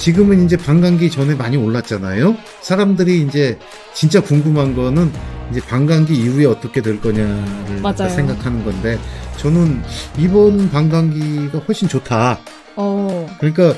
지금은 이제 방광기 전에 많이 올랐잖아요. 사람들이 이제 진짜 궁금한 거는 이제 방광기 이후에 어떻게 될 거냐를 생각하는 건데 저는 이번 방광기가 훨씬 좋다. 어. 그러니까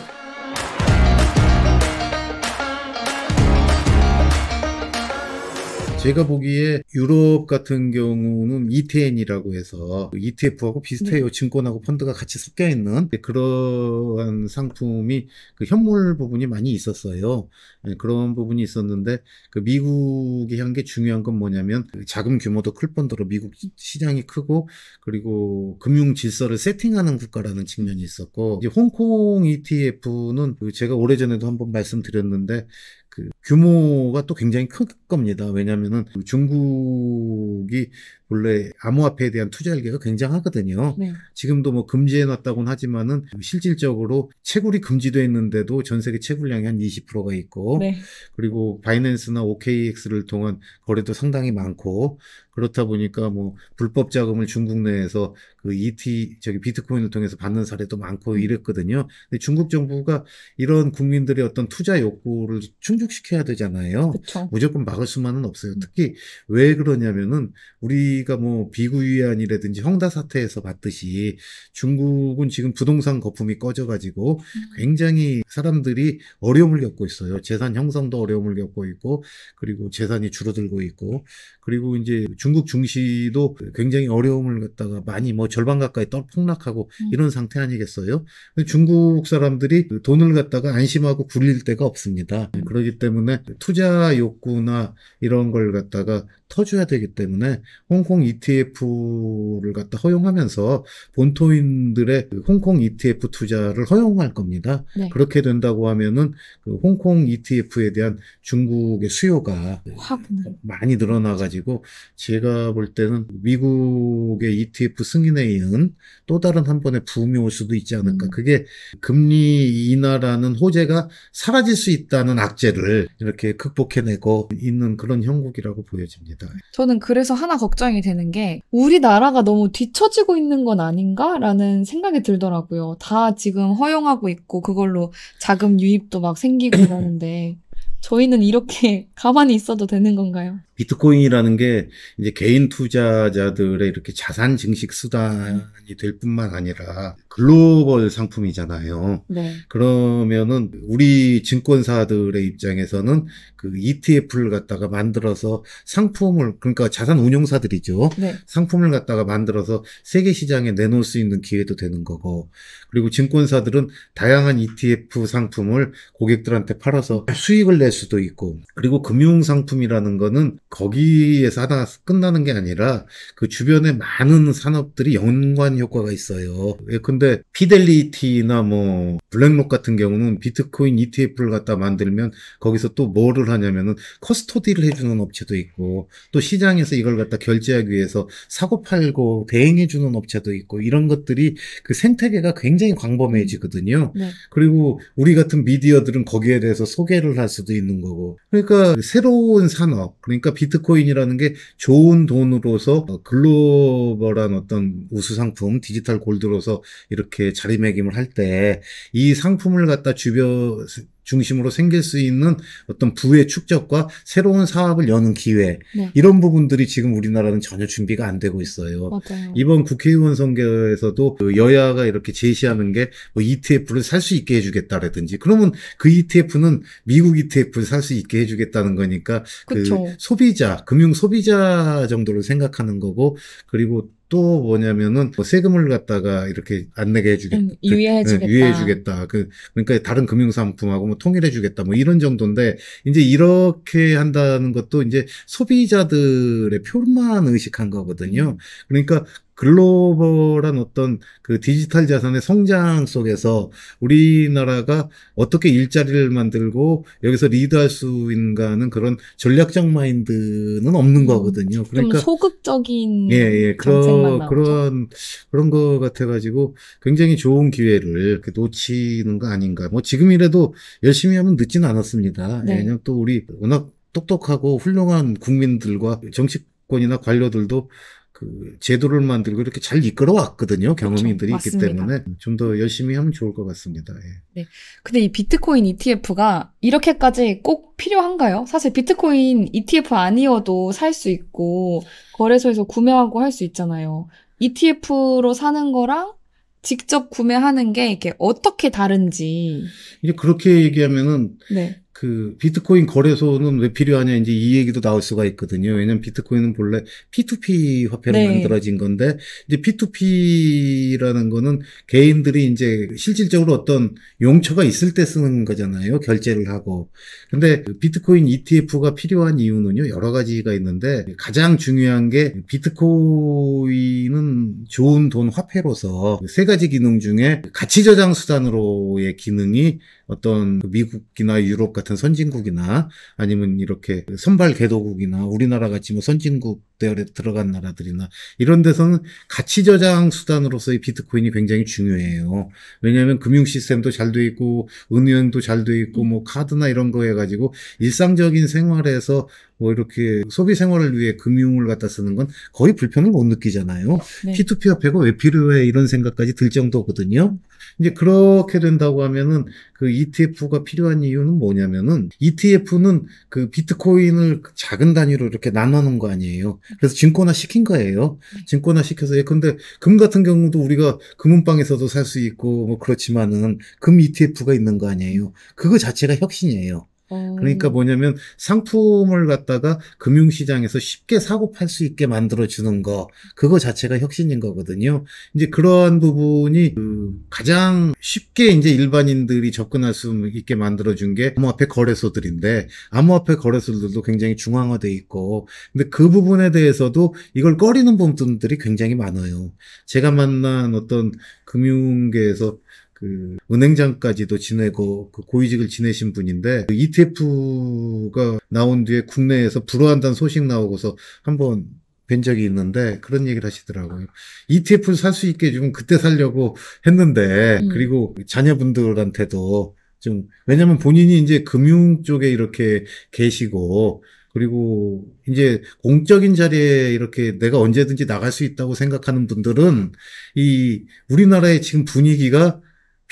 제가 보기에 유럽 같은 경우는 ETN이라고 해서 ETF하고 비슷해요. 네. 증권하고 펀드가 같이 섞여 있는 네, 그러한 상품이 그 현물 부분이 많이 있었어요. 네, 그런 부분이 있었는데 그 미국이 한 게 중요한 건 뭐냐면 그 자금 규모도 클 펀드로 미국 시장이 크고 그리고 금융 질서를 세팅하는 국가라는 측면이 있었고 이제 홍콩 ETF는 그 제가 오래전에도 한번 말씀드렸는데 그 규모가 또 굉장히 클 겁니다. 왜냐면은 중국이 원래 암호화폐에 대한 투자 일개가 굉장하거든요. 네. 지금도 뭐 금지해 놨다고는 하지만은 실질적으로 채굴이 금지되어 있는데도 전 세계 채굴량이 한 20%가 있고 네. 그리고 바이낸스나 OKX를 통한 거래도 상당히 많고 그렇다 보니까 뭐 불법 자금을 중국 내에서 그 ET 저기 비트코인을 통해서 받는 사례도 많고 음. 이랬거든요. 근데 중국 정부가 이런 국민들의 어떤 투자 욕구를 충족시켜야 되잖아요. 그쵸. 무조건 막을 수만은 없어요. 음. 특히 왜 그러냐면은 우리가 뭐 비구위안이라든지 형다 사태에서 봤듯이 중국은 지금 부동산 거품이 꺼져가지고 음. 굉장히 사람들이 어려움을 겪고 있어요. 재산 형성도 어려움을 겪고 있고 그리고 재산이 줄어들고 있고 그리고 이제 중국 중시도 굉장히 어려움을 갖다가 많이 뭐 절반 가까이 떨 폭락하고 음. 이런 상태 아니겠어요? 중국 사람들이 돈을 갖다가 안심하고 굴릴 데가 없습니다. 음. 그러기 때문에 투자 욕구나 이런 걸 갖다가 터줘야 되기 때문에 홍콩 ETF를 갖다 허용하면서 본토인들의 그 홍콩 ETF 투자를 허용할 겁니다. 네. 그렇게 된다고 하면은 그 홍콩 ETF에 대한 중국의 수요가 확. 네. 많이 늘어나가지고 지금 제가 볼 때는 미국의 ETF 승인에 이은 또 다른 한 번의 붐이 올 수도 있지 않을까. 음. 그게 금리 인하라는 호재가 사라질 수 있다는 악재를 이렇게 극복해내고 있는 그런 형국이라고 보여집니다. 저는 그래서 하나 걱정이 되는 게 우리나라가 너무 뒤처지고 있는 건 아닌가라는 생각이 들더라고요. 다 지금 허용하고 있고 그걸로 자금 유입도 막 생기고 그러는데 저희는 이렇게 가만히 있어도 되는 건가요? 비트코인이라는 게 이제 개인 투자자들의 이렇게 자산 증식 수단이 될 뿐만 아니라 글로벌 상품이잖아요. 네. 그러면은 우리 증권사들의 입장에서는 그 ETF를 갖다가 만들어서 상품을 그러니까 자산 운용사들이죠. 네. 상품을 갖다가 만들어서 세계 시장에 내놓을 수 있는 기회도 되는 거고. 그리고 증권사들은 다양한 ETF 상품을 고객들한테 팔아서 수익을 낼 수도 있고. 그리고 금융 상품이라는 거는 거기에서 하나 끝나는 게 아니라 그 주변에 많은 산업들이 연관 효과가 있어요. 예, 근데 피델리티나 뭐 블랙록 같은 경우는 비트코인 ETF를 갖다 만들면 거기서 또 뭐를 하냐면은 커스토디를 해주는 업체도 있고 또 시장에서 이걸 갖다 결제하기 위해서 사고 팔고 대행해주는 업체도 있고 이런 것들이 그 생태계가 굉장히 광범해지거든요. 음. 네. 그리고 우리 같은 미디어들은 거기에 대해서 소개를 할 수도 있는 거고 그러니까 새로운 산업 그러니까 비트코인이라는 게 좋은 돈으로서 어, 글로벌한 어떤 우수 상품, 디지털 골드로서 이렇게 자리매김을 할 때 이 상품을 갖다 주변 중심으로 생길 수 있는 어떤 부의 축적과 새로운 사업을 여는 기회 네. 이런 부분들이 지금 우리나라는 전혀 준비가 안 되고 있어요. 맞아요. 이번 국회의원 선거에서도 그 여야가 이렇게 제시하는 게 뭐 ETF를 살 수 있게 해주겠다라든지 그러면 그 ETF는 미국 ETF를 살 수 있게 해주겠다는 거니까 그 그쵸. 그 소비자 금융 소비자 정도를 생각하는 거고 그리고 또 뭐냐면은 뭐 세금을 갖다가 이렇게 안 내게 해주겠다. 음, 그, 유예해주겠다. 네, 유예해주겠다. 그, 그러니까 다른 금융상품하고 뭐 통일해주겠다. 뭐 이런 정도인데 이제 이렇게 한다는 것도 이제 소비자들의 표만 의식한 거거든요. 음. 그러니까 글로벌한 어떤 그 디지털 자산의 성장 속에서 우리나라가 어떻게 일자리를 만들고 여기서 리드할 수 있는가는 그런 전략적 마인드는 없는 거거든요. 그러니까 소극적인 예, 예. 그런 그런 그런 거 같아 가지고 굉장히 좋은 기회를 놓치는 거 아닌가. 뭐 지금이라도 열심히 하면 늦진 않았습니다. 예, 네. 왜냐면 또 우리 워낙 똑똑하고 훌륭한 국민들과 정치 권이나 관료들도 그 제도를 만들고 이렇게 잘 이끌어 왔거든요. 경험인들이 그렇죠. 있기 때문에 음, 좀더 열심히 하면 좋을 것 같습니다. 예. 네. 근데 이 비트코인 ETF가 이렇게까지 꼭 필요한가요? 사실 비트코인 ETF 아니어도 살 수 있고 거래소에서 구매하고 할 수 있잖아요. ETF로 사는 거랑 직접 구매하는 게 이게 렇 어떻게 다른지. 이제 그렇게 얘기하면은 네. 그 비트코인 거래소는 왜 필요하냐 이제 이 얘기도 나올 수가 있거든요. 왜냐면 비트코인은 본래 P2P 화폐로 네. 만들어진 건데 이제 P2P라는 거는 개인들이 이제 실질적으로 어떤 용처가 있을 때 쓰는 거잖아요. 결제를 하고. 근데 비트코인 ETF가 필요한 이유는요. 여러 가지가 있는데 가장 중요한 게 비트코인은 좋은 돈 화폐로서 세 가지 기능 중에 가치 저장 수단으로의 기능이 어떤 미국이나 유럽 같은 선진국이나 아니면 이렇게 선발 개도국이나 우리나라 같이 뭐 선진국 대열에 들어간 나라들이나 이런 데서는 가치 저장 수단으로서의 비트코인이 굉장히 중요해요. 왜냐하면 금융 시스템도 잘 돼 있고 은행도 잘 돼 있고 뭐 카드나 이런 거 해가지고 일상적인 생활에서 뭐 이렇게 소비 생활을 위해 금융을 갖다 쓰는 건 거의 불편을 못 느끼잖아요. 네. P2P 화폐가 왜 필요해 이런 생각까지 들 정도거든요. 이제 그렇게 된다고 하면은 그 ETF가 필요한 이유는 뭐냐면은 ETF는 그 비트코인을 작은 단위로 이렇게 나눠 놓은 거 아니에요. 그래서 증권화 시킨 거예요. 네. 증권화 시켜서 예컨대 금 같은 경우도 우리가 금은방에서도 살 수 있고 뭐 그렇지만은 금 ETF가 있는 거 아니에요. 그거 자체가 혁신이에요. 어. 그러니까 뭐냐면 상품을 갖다가 금융시장에서 쉽게 사고 팔 수 있게 만들어주는 거 그거 자체가 혁신인 거거든요. 이제 그러한 부분이 그 가장 쉽게 이제 일반인들이 접근할 수 있게 만들어준 게 암호화폐 거래소들인데 암호화폐 거래소들도 굉장히 중앙화돼 있고 근데 그 부분에 대해서도 이걸 꺼리는 분들이 굉장히 많아요. 제가 만난 어떤 금융계에서 그 은행장까지도 지내고 그 고위직을 지내신 분인데 그 ETF가 나온 뒤에 국내에서 불어한다는 소식 나오고서 한번 뵌 적이 있는데 그런 얘기를 하시더라고요. ETF를 살 수 있게 좀 그때 살려고 했는데 음. 그리고 자녀분들한테도 좀 왜냐면 본인이 이제 금융 쪽에 이렇게 계시고 그리고 이제 공적인 자리에 이렇게 내가 언제든지 나갈 수 있다고 생각하는 분들은 이 우리나라의 지금 분위기가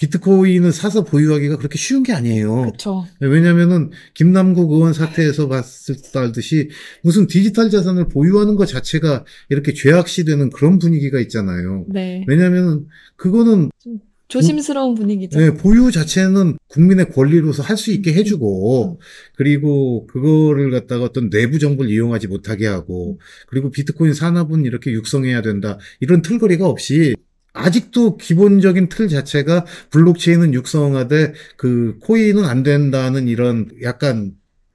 비트코인을 사서 보유하기가 그렇게 쉬운 게 아니에요. 그렇죠. 왜냐면은 김남국 의원 사태에서 봤을 때 알듯이 무슨 디지털 자산을 보유하는 것 자체가 이렇게 죄악시되는 그런 분위기가 있잖아요. 네. 왜냐면은 그거는 조심스러운 분위기죠. 네, 보유 자체는 국민의 권리로서 할 수 있게 해주고, 음. 그리고 그거를 갖다가 어떤 내부 정보를 이용하지 못하게 하고, 그리고 비트코인 산업은 이렇게 육성해야 된다. 이런 틀거리가 없이 아직도 기본적인 틀 자체가 블록체인은 육성화돼 그 코인은 안 된다는 이런 약간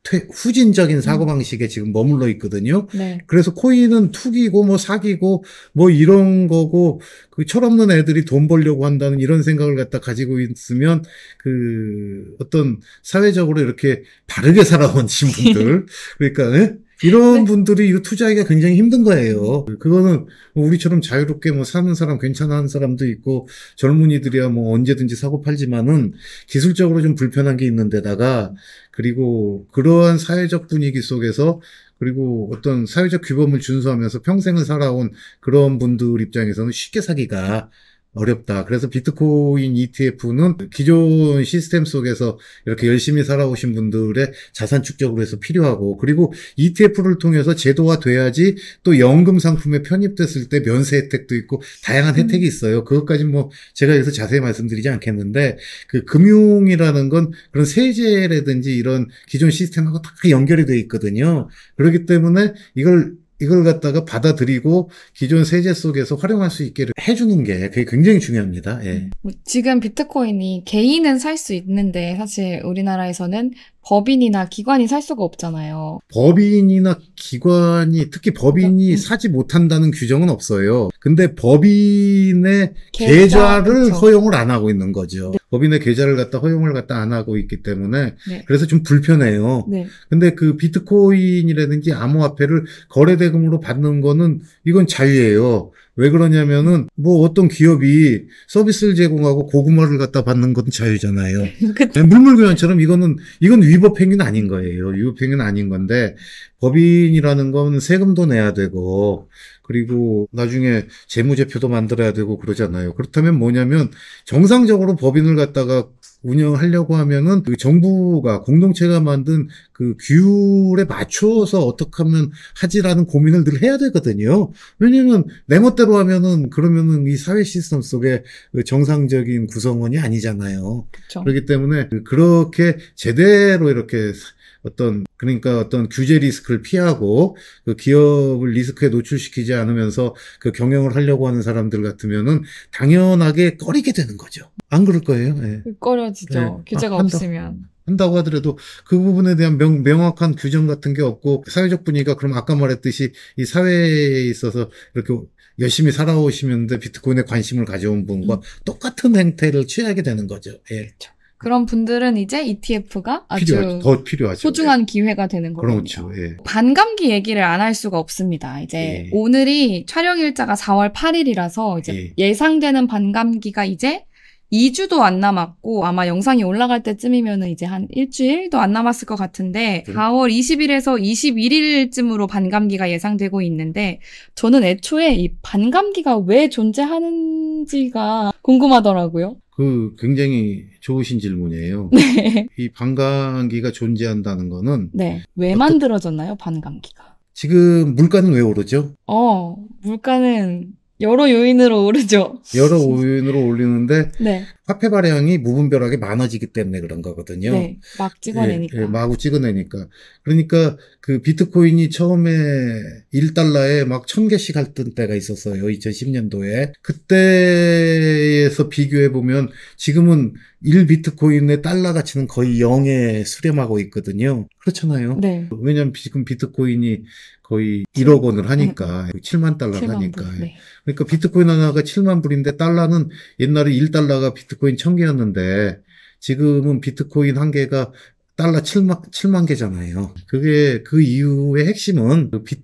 퇴, 후진적인 음. 사고방식에 음. 지금 머물러 있거든요. 네. 그래서 코인은 투기고 뭐 사기고 뭐 이런 거고 그 철없는 애들이 돈 벌려고 한다는 이런 생각을 갖다 가지고 있으면 그 어떤 사회적으로 이렇게 바르게 살아온 친분들 그러니까 네? 이런 네. 분들이 이거 투자하기가 굉장히 힘든 거예요. 그거는 뭐 우리처럼 자유롭게 뭐 사는 사람 괜찮은 사람도 있고 젊은이들이야 뭐 언제든지 사고 팔지만은 기술적으로 좀 불편한 게 있는데다가 그리고 그러한 사회적 분위기 속에서 그리고 어떤 사회적 규범을 준수하면서 평생을 살아온 그런 분들 입장에서는 쉽게 사기가 어렵다. 그래서 비트코인 ETF는 기존 시스템 속에서 이렇게 열심히 살아오신 분들의 자산 축적으로 해서 필요하고 그리고 ETF를 통해서 제도화 돼야지 또 연금 상품에 편입됐을 때 면세 혜택도 있고 다양한 혜택이 음. 있어요. 그것까지 뭐 제가 여기서 자세히 말씀드리지 않겠는데 그 금융이라는 건 그런 세제라든지 이런 기존 시스템하고 딱 연결이 돼 있거든요. 그렇기 때문에 이걸 이걸 갖다가 받아들이고 기존 세제 속에서 활용할 수 있게 해주는 게 그게 굉장히 중요합니다. 예. 음. 뭐 지금 비트코인이 개인은 살 수 있는데 사실 우리나라에서는 법인이나 기관이 살 수가 없잖아요. 법인이나 기관이 특히 법인이 음. 사지 못한다는 규정은 없어요. 근데 법인의 계좌, 를그렇 허용을 안 하고 있는 거죠. 네. 법인의 계좌를 갖다 허용을 갖다 안 하고 있기 때문에 네. 그래서 좀 불편해요. 네. 근데 그 비트코인이라든지 암호화폐를 거래되 대금으로 받는 거는 이건 자유예요. 왜 그러냐면은 뭐 어떤 기업이 서비스를 제공하고 고구마를 갖다 받는 건 자유잖아요. 그 네, 물물교환처럼 이거는 이건 위법 행위는 아닌 거예요. 위법 행위는 아닌 건데 법인이라는 건 세금도 내야 되고 그리고 나중에 재무제표도 만들어야 되고 그러잖아요. 그렇다면 뭐냐면 정상적으로 법인을 갖다가 운영하려고 하면은 그 정부가 공동체가 만든 그 규율에 맞춰서 어떻게 하면 하지라는 고민을 늘 해야 되거든요. 왜냐면 내 멋대로 하면은 그러면은 이 사회 시스템 속에 그 정상적인 구성원이 아니잖아요. 그쵸. 그렇기 때문에 그렇게 제대로 이렇게 어떤 그러니까 어떤 규제 리스크를 피하고 그 기업을 리스크에 노출시키지 않으면서 그 경영을 하려고 하는 사람들 같으면은 당연하게 꺼리게 되는 거죠. 안 그럴 거예요. 예. 꺼려지죠. 예. 규제가 아, 없으면. 한다고 하더라도 그 부분에 대한 명, 명확한 규정 같은 게 없고 사회적 분위기가 그럼 아까 말했듯이 이 사회에 있어서 이렇게 열심히 살아오시는데 비트코인에 관심을 가져온 분과 음. 똑같은 행태를 취하게 되는 거죠. 예. 그렇죠. 그런 분들은 이제 ETF가 아주 필요하죠. 더 필요하죠. 소중한 예. 기회가 되는 그렇죠. 거군요. 그렇죠. 예. 반감기 얘기를 안 할 수가 없습니다. 이제 예. 오늘이 촬영 일자가 4월 8일이라서 이제 예. 상되는 반감기가 이제 2주도 안 남았고 아마 영상이 올라갈 때쯤이면은 이제 한 일주일도 안 남았을 것 같은데 4월 20일에서 21일쯤으로 반감기가 예상되고 있는데 저는 애초에 이 반감기가 왜 존재하는지가 궁금하더라고요. 그 굉장히 좋으신 질문이에요. 네. 이 반감기가 존재한다는 거는 네. 왜 만들어졌나요, 반감기가? 지금 물가는 왜 오르죠? 어, 물가는 여러 요인으로 오르죠. 여러 요인으로 올리는데 네. 화폐 발행이 무분별하게 많아지기 때문에 그런 거거든요. 네, 막 예, 찍어내니까. 예, 예, 마구 찍어내니까. 그러니까 그 비트코인이 처음에 1달러에 막 1000개씩 할 때가 있었어요. 2010년도에. 그때에서 비교해 보면 지금은 1비트코인의 달러 가치는 거의 0에 수렴하고 있거든요. 그렇잖아요. 네. 왜냐면 지금 비트코인이 거의 1억 원을 하니까 네. 7만 달러 7만 하니까 불, 네. 그러니까 비트코인 하나가 7만 불인데 달러는 옛날에 1달러가 비트코인 1000개였는데 지금은 비트코인 한 개가 달러 7만 7만 개잖아요. 그게 그 이유의 핵심은 그 비,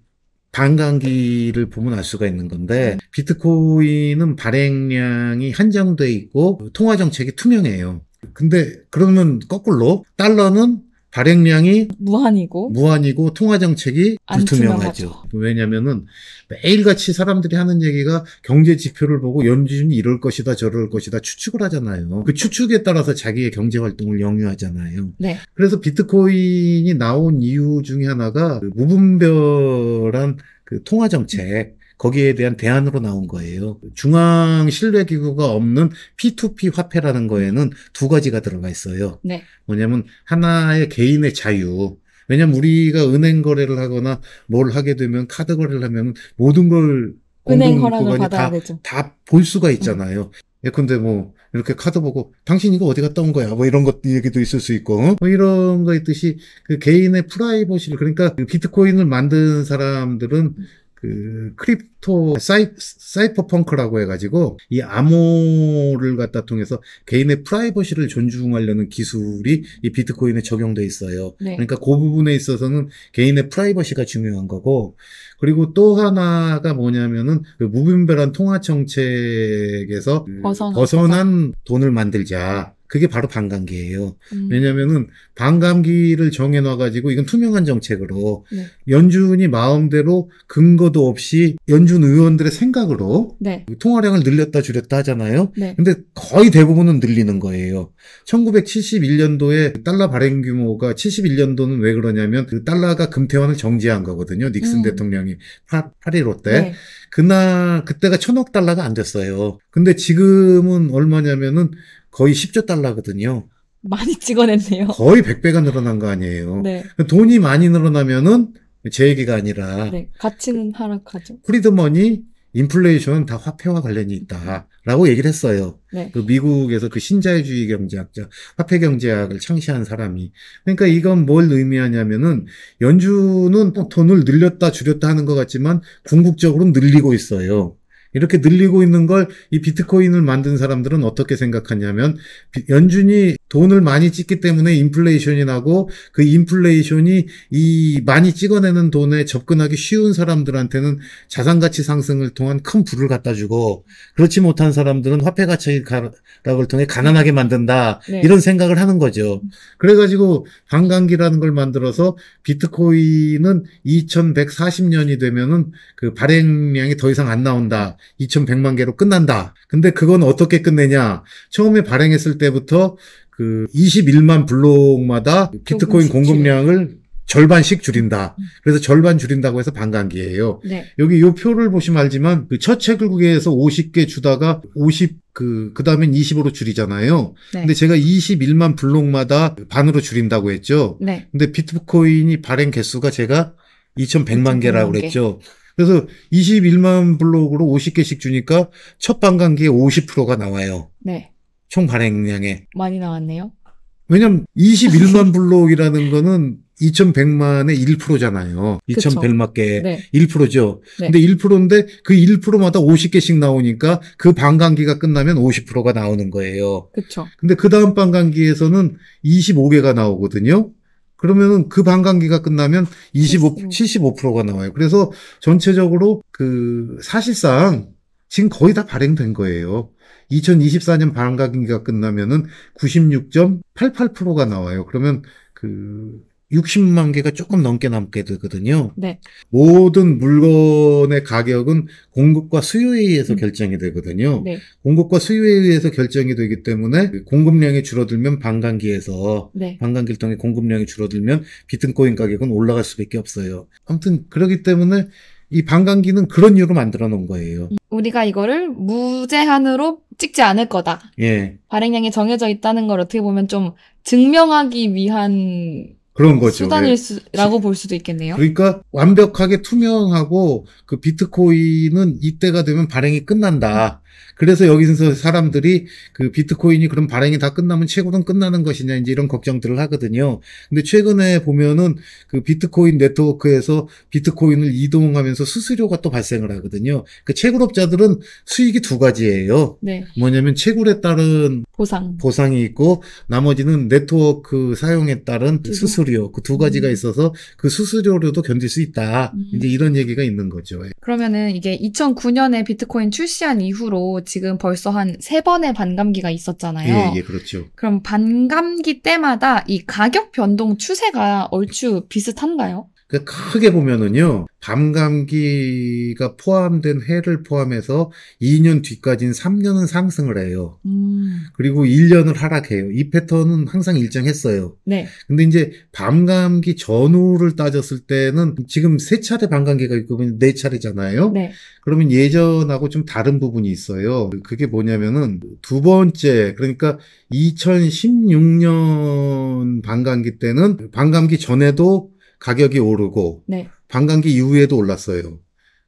반감기를 보면 알 수가 있는 건데 네. 비트코인은 발행량이 한정돼 있고 통화 정책이 투명해요. 근데 그러면 거꾸로 달러는 발행량이 무한이고 무한이고 통화 정책이 불투명하죠. 왜냐면은 매일같이 사람들이 하는 얘기가 경제 지표를 보고 연준이 이럴 것이다 저럴 것이다 추측을 하잖아요. 그 추측에 따라서 자기의 경제 활동을 영위하잖아요. 네. 그래서 비트코인이 나온 이유 중에 하나가 그 무분별한 그 통화 정책 거기에 대한 대안으로 나온 거예요. 중앙 신뢰기구가 없는 P2P 화폐라는 거에는 두 가지가 들어가 있어요. 네. 뭐냐면 하나의 개인의 자유. 왜냐면 우리가 은행 거래를 하거나 뭘 하게 되면 카드 거래를 하면 모든 걸 은행 허락을 받아야 다, 되죠. 다볼 수가 있잖아요. 음. 예, 예컨대 뭐 이렇게 카드 보고 당신 이거 어디 갔다 온 거야 뭐 이런 것 얘기도 있을 수 있고 어? 뭐 이런 거 있듯이 그 개인의 프라이버시를 그러니까 그 비트코인을 만든 사람들은 그 크립토 사이, 사이퍼 펑크라고 해가지고 이 암호를 갖다 통해서 개인의 프라이버시를 존중하려는 기술이 이 비트코인에 적용돼 있어요. 네. 그러니까 그 부분에 있어서는 개인의 프라이버시가 중요한 거고 그리고 또 하나가 뭐냐면은 그 무분별한 통화 정책에서 벗어난, 벗어난 돈을 만들자. 그게 바로 반감기예요. 음. 왜냐면은 반감기를 정해놔 가지고 이건 투명한 정책으로 네. 연준이 마음대로 근거도 없이 연준 의원들의 생각으로 네. 통화량을 늘렸다 줄였다 하잖아요. 네. 근데 거의 대부분은 늘리는 거예요. 1971년도에 달러 발행 규모가 71년도는 왜 그러냐면 그 달러가 금태환을 정지한 거거든요. 닉슨 음. 대통령이 8, 8.15 때. 네. 그날 그때가 천억 달러가 안 됐어요. 근데 지금은 얼마냐면은 거의 10조 달러거든요. 많이 찍어냈네요. 거의 100배가 늘어난 거 아니에요. 네. 돈이 많이 늘어나면은 제 얘기가 아니라 네, 가치는 하락하죠. 프리드머니 인플레이션 다 화폐와 관련이 있다. 라고 얘기를 했어요. 네. 그 미국에서 그 신자유주의 경제학자, 화폐 경제학을 창시한 사람이. 그러니까 이건 뭘 의미하냐면은 연준은 어, 돈을 늘렸다 줄였다 하는 것 같지만 궁극적으로 늘리고 있어요. 이렇게 늘리고 있는 걸 이 비트코인을 만든 사람들은 어떻게 생각하냐면 연준이 돈을 많이 찍기 때문에 인플레이션이 나고 그 인플레이션이 이 많이 찍어내는 돈에 접근하기 쉬운 사람들한테는 자산 가치 상승을 통한 큰 부를 갖다 주고 그렇지 못한 사람들은 화폐 가치 가락을 통해 가난하게 만든다. 네. 이런 생각을 하는 거죠. 그래 가지고 반감기라는 걸 만들어서 비트코인은 2140년이 되면은 그 발행량이 더 이상 안 나온다. 2100만 개로 끝난다. 근데 그건 어떻게 끝내냐? 처음에 발행했을 때부터 그 21만 블록마다 비트코인 공급량을 절반씩 줄인다. 음. 그래서 절반 줄인다고 해서 반감기예요. 네. 여기 요 표를 보시면 알지만 그첫 채굴국에서 50개 주다가 50 그, 그다음에 20으로 줄이잖아요. 네. 근데 제가 21만 블록마다 반으로 줄인다고 했죠. 네. 근데 비트코인이 발행 개수가 제가 2100만 개라고 그랬죠. 그래서 21만 블록으로 50개씩 주니까 첫 반감기에 50%가 나와요. 네. 총 발행량에. 많이 나왔네요. 왜냐면 21만 블록이라는 거는 2100만의 1%잖아요. 2100만 개 네. 1%죠. 네. 근데 1%인데 그 1%마다 50개씩 나오니까 그 반감기가 끝나면 50%가 나오는 거예요. 그렇 근데 그 다음 반감기에서는 25개가 나오거든요. 그러면은 그 반감기가 끝나면 25 75%가 나와요. 그래서 전체적으로 그 사실상 지금 거의 다 발행된 거예요. 2024년 반감기가 끝나면은 96.88%가 나와요. 그러면 그 60만 개가 조금 넘게 남게 되거든요. 네. 모든 물건의 가격은 공급과 수요에 의해서 음. 결정이 되거든요. 네. 공급과 수요에 의해서 결정이 되기 때문에 공급량이 줄어들면 반감기에서 네. 반감기를 통해 공급량이 줄어들면 비트코인 가격은 올라갈 수밖에 없어요. 아무튼 그러기 때문에 이 반감기는 그런 이유로 만들어 놓은 거예요. 우리가 이거를 무제한으로 찍지 않을 거다. 예. 발행량이 정해져 있다는 걸 어떻게 보면 좀 증명하기 위한 그런 거죠. 수단일라고 예. 볼 수도 있겠네요. 그러니까 완벽하게 투명하고 그 비트코인은 이때가 되면 발행이 끝난다. 그래서 여기서 사람들이 그 비트코인이 그럼 발행이 다 끝나면 최고는 끝나는 것이냐 이제 이런 걱정들을 하거든요. 근데 최근에 보면은 그 비트코인 네트워크에서 비트코인을 이동하면서 수수료가 또 발생을 하거든요. 그 채굴업자들은 수익이 두 가지예요. 네. 뭐냐면 채굴에 따른 보상 보상이 있고 나머지는 네트워크 사용에 따른 수수. 수수료 그 두 가지가 음. 있어서 그 수수료로도 견딜 수 있다. 음. 이제 이런 얘기가 있는 거죠. 예. 그러면은 이게 2009년에 비트코인 출시한 이후로 정도로 지금 벌써 한 세 번의 반감기가 있었잖아요. 예, 예, 그렇죠. 그럼 반감기 때마다 이 가격 변동 추세가 얼추 비슷한가요? 그 크게 보면은요, 밤 감기가 포함된 해를 포함해서 2년 뒤까지는 3년은 상승을 해요. 음. 그리고 1년을 하락해요. 이 패턴은 항상 일정했어요. 네. 근데 이제 밤 감기 전후를 따졌을 때는 지금 세 차례 밤 감기가 있고 네 차례잖아요. 네. 그러면 예전하고 좀 다른 부분이 있어요. 그게 뭐냐면은 두 번째 그러니까 2016년 밤 감기 때는 밤 감기 전에도 가격이 오르고 네. 반감기 이후에도 올랐어요.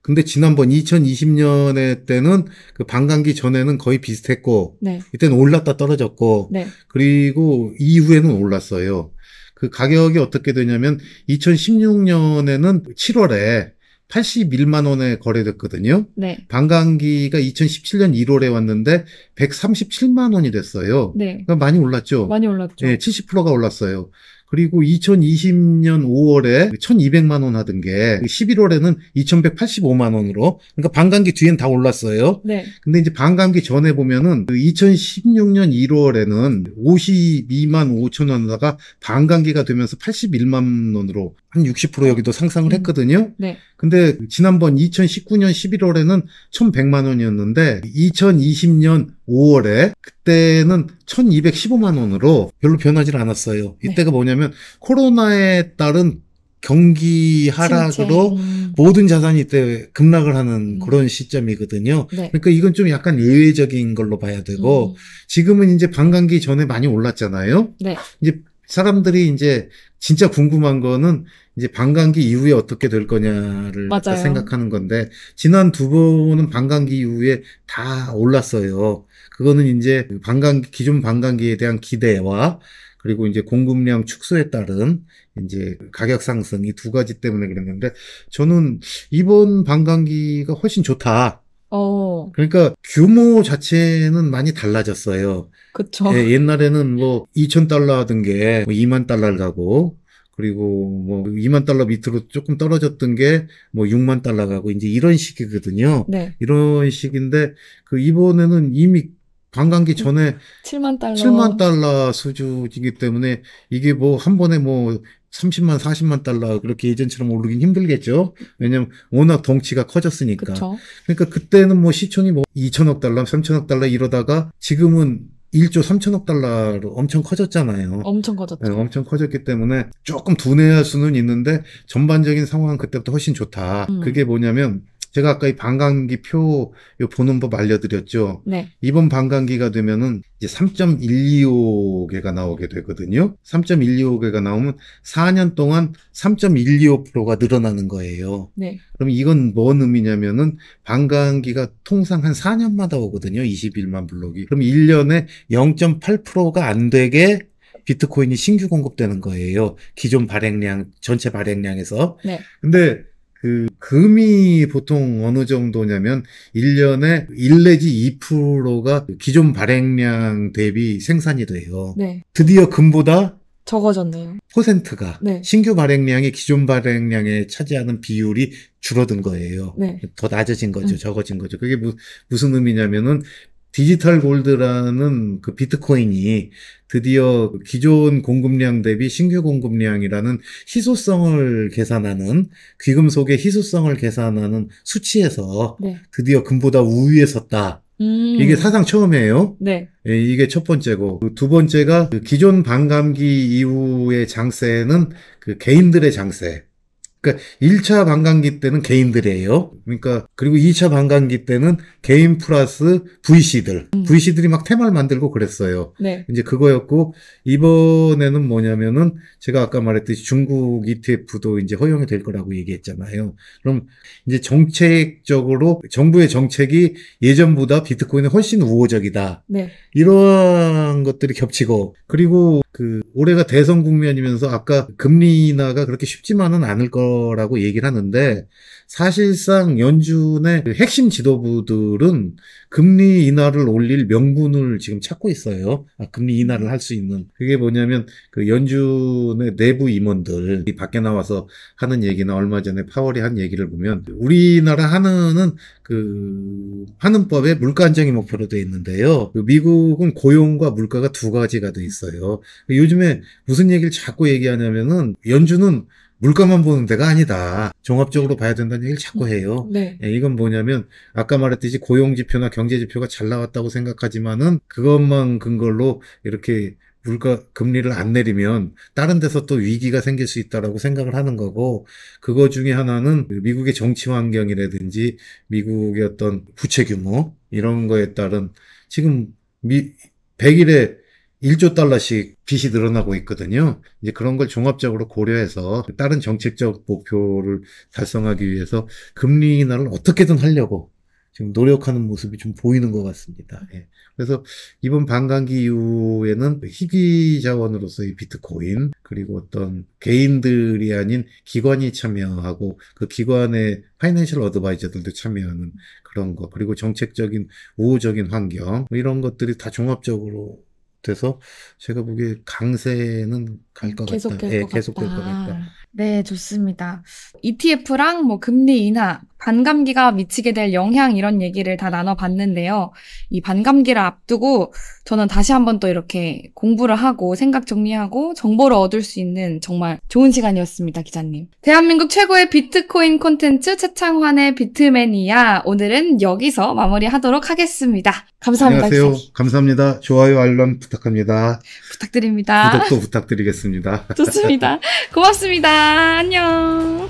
근데 지난번 2020년에 때는 그 반감기 전에는 거의 비슷했고 네. 이때는 올랐다 떨어졌고 네. 그리고 이후에는 올랐어요. 그 가격이 어떻게 되냐면 2016년에는 7월에 81만 원에 거래됐거든요. 네. 반감기가 2017년 1월에 왔는데 137만 원이 됐어요. 네. 그러니까 많이 올랐죠. 많이 올랐죠. 네, 70%가 올랐어요. 그리고 2020년 5월에 1200만 원 하던 게 11월에는 그 2185만 원으로 그러니까 반감기 뒤엔 다 올랐어요. 네. 근데 이제 반감기 전에 보면은 2016년 그 1월에는 52만 5천 원하다가 반감기가 되면서 81만 원으로 한60% 여기도 상상을 음. 했거든요. 네. 근데 지난번 2019년 11월에는 1,100만 원이었는데 2020년 5월에 그때는 1,215만 원으로 별로 변하지 않았어요. 네. 이때가 네. 뭐냐면 코로나에 따른 경기 하락으로 음. 모든 자산이 이때 급락을 하는 음. 그런 시점이거든요. 네. 그러니까 이건 좀 약간 예외적인 걸로 봐야 되고 음. 지금은 이제 반감기 전에 많이 올랐잖아요. 네. 이제 사람들이 이제 진짜 궁금한 거는 이제 반감기 이후에 어떻게 될 거냐를 생각하는 건데 지난 두 번은 반감기 이후에 다 올랐어요. 그거는 이제 반감기 기존 반감기에 대한 기대와 그리고 이제 공급량 축소에 따른 이제 가격 상승 이두 가지 때문에 그랬는데 저는 이번 반감기가 훨씬 좋다. 어. 그러니까 규모 자체는 많이 달라졌어요. 그쵸. 예, 옛날에는 뭐 2천 달러 하던 게 2만 뭐 달러를 가고 그리고 뭐 2만 달러 밑으로 조금 떨어졌던 게 뭐 6만 달러 가고 이제 이런 식이거든요. 네. 이런 식인데 그 이번에는 이미 관광기 전에 7만 달러. 7만 달러 수준이기 때문에 이게 뭐 한 번에 뭐 30만, 40만 달러 그렇게 예전처럼 오르긴 힘들겠죠. 왜냐면 워낙 덩치가 커졌으니까. 그쵸. 그러니까 그때는 뭐 시총이 뭐 2천억 달러, 3천억 달러 이러다가 지금은 1조 3천억 달러로 엄청 커졌잖아요. 엄청 커졌죠. 네, 엄청 커졌기 때문에 조금 둔해할 수는 있는데 전반적인 상황은 그때부터 훨씬 좋다. 음. 그게 뭐냐면 제가 아까 이 반감기 표 보는 법 알려드렸죠. 네. 이번 반감기가 되면은 이제 3.125개가 나오게 되거든요. 3.125개가 나오면 4년 동안 3.125%가 늘어나는 거예요. 네. 그럼 이건 뭔 의미냐면은 반감기가 통상 한 4년마다 오거든요. 21만 블록이. 그럼 1년에 0.8%가 안 되게 비트코인이 신규 공급되는 거예요. 기존 발행량 전체 발행량에서. 네. 근데 그 금이 보통 어느 정도냐면 1년에 1 내지 2%가 기존 발행량 대비 생산이 돼요. 네. 드디어 금보다 적어졌네요. 퍼센트가 네. 신규 발행량이 기존 발행량에 차지하는 비율이 줄어든 거예요. 네. 더 낮아진 거죠. 음. 적어진 거죠. 그게 무, 무슨 의미냐면은 디지털 골드라는 그 비트코인이 드디어 기존 공급량 대비 신규 공급량이라는 희소성을 계산하는 귀금속의 희소성을 계산하는 수치에서 네. 드디어 금보다 우위에 섰다. 음. 이게 사상 처음이에요. 네. 예, 이게 첫 번째고 그 두 번째가 그 기존 반감기 이후의 장세는 그 개인들의 장세. 그러니까 1차 반감기 때는 개인들이에요. 그러니까 그리고 2차 반감기 때는 개인 플러스 VC들. 음. VC들이 막 테마를 만들고 그랬어요. 네. 이제 그거였고 이번에는 뭐냐면은 제가 아까 말했듯이 중국 ETF도 이제 허용이 될 거라고 얘기했잖아요. 그럼 이제 정책적으로 정부의 정책이 예전보다 비트코인에 훨씬 우호적이다. 네. 이러한 것들이 겹치고 그리고 그 올해가 대선 국면이면서 아까 금리 인하가 그렇게 쉽지만은 않을 거라고 얘기를 하는데 사실상 연준의 핵심 지도부들은 금리 인하를 올릴 명분을 지금 찾고 있어요. 아, 금리 인하를 할 수 있는. 그게 뭐냐면 그 연준의 내부 임원들 이 밖에 나와서 하는 얘기나 얼마 전에 파월이 한 얘기를 보면 우리나라 한은은 그 한은법에 물가 안정이 목표로 돼 있는데요. 그 미국은 고용과 물가가 두 가지가 돼 있어요. 요즘에 무슨 얘기를 자꾸 얘기하냐면은 연준은 물가만 보는 데가 아니다. 종합적으로 봐야 된다는 얘기를 자꾸 해요. 음, 네. 예, 이건 뭐냐면 아까 말했듯이 고용 지표나 경제 지표가 잘 나왔다고 생각하지만은 그것만 근거로 이렇게 물가 금리를 안 내리면 다른 데서 또 위기가 생길 수 있다라고 생각을 하는 거고 그거 중에 하나는 미국의 정치 환경이라든지 미국의 어떤 부채 규모 이런 거에 따른 지금 미 100일에 1조 달러씩 빚이 늘어나고 있거든요. 이제 그런 걸 종합적으로 고려해서 다른 정책적 목표를 달성하기 위해서 금리 인하를 어떻게든 하려고 지금 노력하는 모습이 좀 보이는 것 같습니다. 예. 그래서 이번 반감기 이후에는 희귀 자원으로서의 비트코인 그리고 어떤 개인들이 아닌 기관이 참여하고 그 기관의 파이낸셜 어드바이저들도 참여하는 그런 거 그리고 정책적인 우호적인 환경 뭐 이런 것들이 다 종합적으로 돼서 제가 보기에 강세는 갈 것 같다. 될것 예, 계속 될것 같다. 네, 좋습니다. ETF랑 뭐 금리 인하, 반감기가 미치게 될 영향 이런 얘기를 다 나눠봤는데요. 이 반감기를 앞두고 저는 다시 한번 또 이렇게 공부를 하고 생각 정리하고 정보를 얻을 수 있는 정말 좋은 시간이었습니다, 기자님. 대한민국 최고의 비트코인 콘텐츠 최창환의 비트맨이야 오늘은 여기서 마무리하도록 하겠습니다. 감사합니다. 안녕하세요. 기자님. 감사합니다. 좋아요, 알람 부탁합니다. 부탁드립니다. 구독도 부탁드리겠습니다. 좋습니다. 고맙습니다. 안녕.